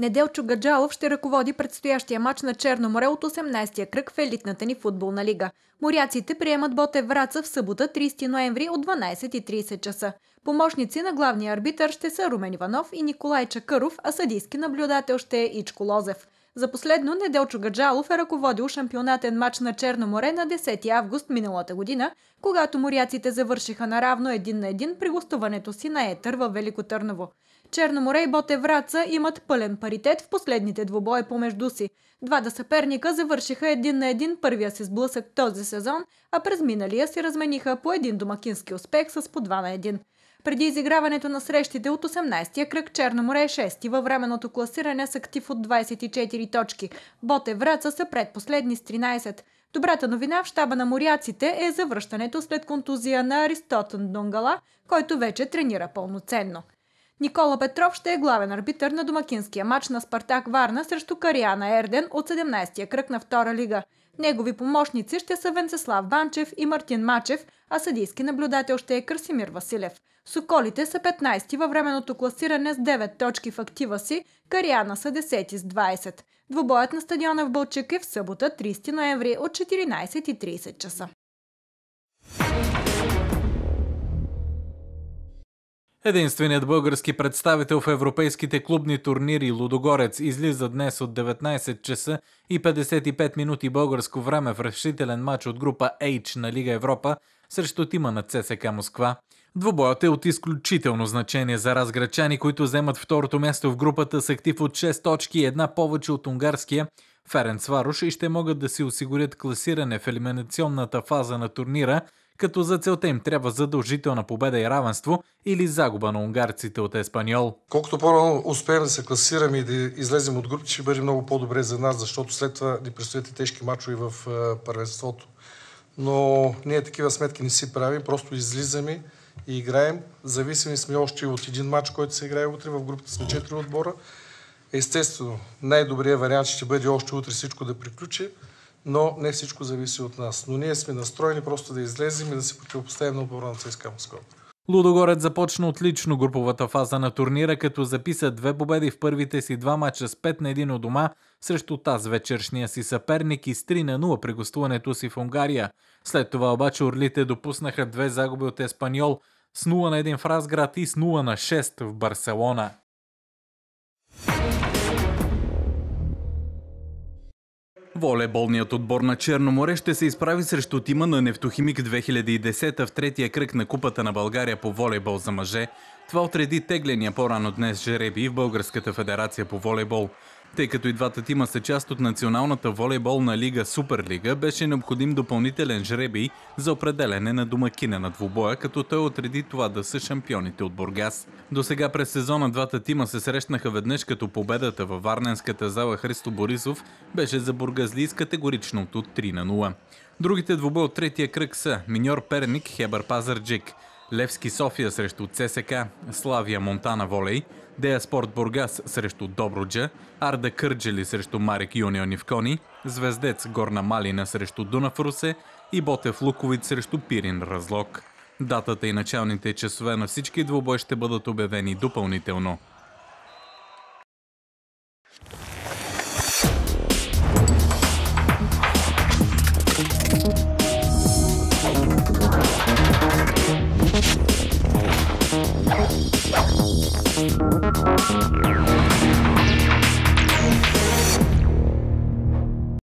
Неделчо Гаджалов ще ръководи предстоящия матч на Черно море от 18-я кръг в елитната ни футболна лига. Моряците приемат Боте Враца в събота 30 ноември от 12.30 часа. Помощници на главния арбитър ще са Румен Иванов и Николай Чакъров, а съдийски наблюдател ще е Ичко Лозев. За последно Неделчо Гаджалов е ръководил шампионатен матч на Черно море на 10 август миналата година, когато моряците завършиха наравно един на един при гостуването си на Етър във Велико Търново. Черноморе и Боте Враца имат пълен паритет в последните двобои помежду си. Двата съперника завършиха един на един първия си сблъсък този сезон, а през миналия си размениха по един домакински успех с по два на един. Преди изиграването на срещите от 18-я кръг Черноморе е 6 във временото класиране с актив от 24 точки. Боте Враца са предпоследни с 13. Добрата новина в щаба на моряците е завръщането след контузия на Аристотън Донгала, който вече тренира пълноценно. Никола Петров ще е главен арбитър на домакинския матч на Спартак Варна срещу Кариана Ерден от 17-я кръг на втора лига. Негови помощници ще са Венцеслав Банчев и Мартин Мачев, а съдийски наблюдател ще е Красимир Василев. Соколите са 15-ти във временното класиране с 9 точки в актива си, Кариана са 10-ти с 20. Двобоят на стадиона в Бълчек е в събота 30 ноември от 14.30 часа. Единственият български представител в европейските клубни турнири Лудогорец излиза днес от 19 часа и 55 минути българско време в решителен матч от група H на Лига Европа срещу тима на ЦСК Москва. Двобоят е от изключително значение за разграчани, които вземат второто място в групата с актив от 6 точки и една повече от унгарския Ференц Варуш и ще могат да си осигурят класиране в елиминационната фаза на турнира – като за целта им трябва задължителна победа и равенство или загуба на унгарците от Еспаньол. Колкото по-рано успеем да се класираме и да излезем от групите, ще бъде много по-добре за нас, защото след това ни предстоят и тежки мачове в първенството. Но ние такива сметки не си правим, просто излизаме и играем. Зависими сме още от един матч, който се играе утре. В групата сме 4 отбора. Естествено, най-добрият вариант ще бъде още утре всичко да приключи но не всичко зависи от нас. Но ние сме настроени просто да излезем и да се противопоставим на отбора на ЦСКА Москва. Лудогорец започна отлично груповата фаза на турнира, като записа две победи в първите си два мача с 5 на 1 у дома срещу таз вечершния си съперник и с 3 на 0 при гостуването си в Унгария. След това обаче орлите допуснаха две загуби от Еспаньол с 0 на 1 в Разград и с 0 на 6 в Барселона. Волейболният отбор на Черноморе ще се изправи срещу тима на Нефтохимик 2010 в третия кръг на Купата на България по волейбол за мъже. Това отреди тегления по-рано днес жереби в Българската федерация по волейбол. Тъй като и двата тима са част от националната волейболна лига Суперлига, беше необходим допълнителен жребий за определене на домакина на двубоя, като той отреди това да са шампионите от Бургас. До сега през сезона двата тима се срещнаха веднъж като победата във Варненската зала Христо Борисов беше за бургазли с категоричното 3 на 0. Другите двубои от третия кръг са Миньор Перник, Хебър Пазарджик – Левски София срещу ЦСК, Славия Монтана Волей, Дея Спорт Бургас срещу Добруджа, Арда Кърджели срещу Марик Юнион Ивкони, Звездец Горна Малина срещу Дунав Русе и Ботев Луковит срещу Пирин Разлог. Датата и началните часове на всички двубой ще бъдат обявени допълнително.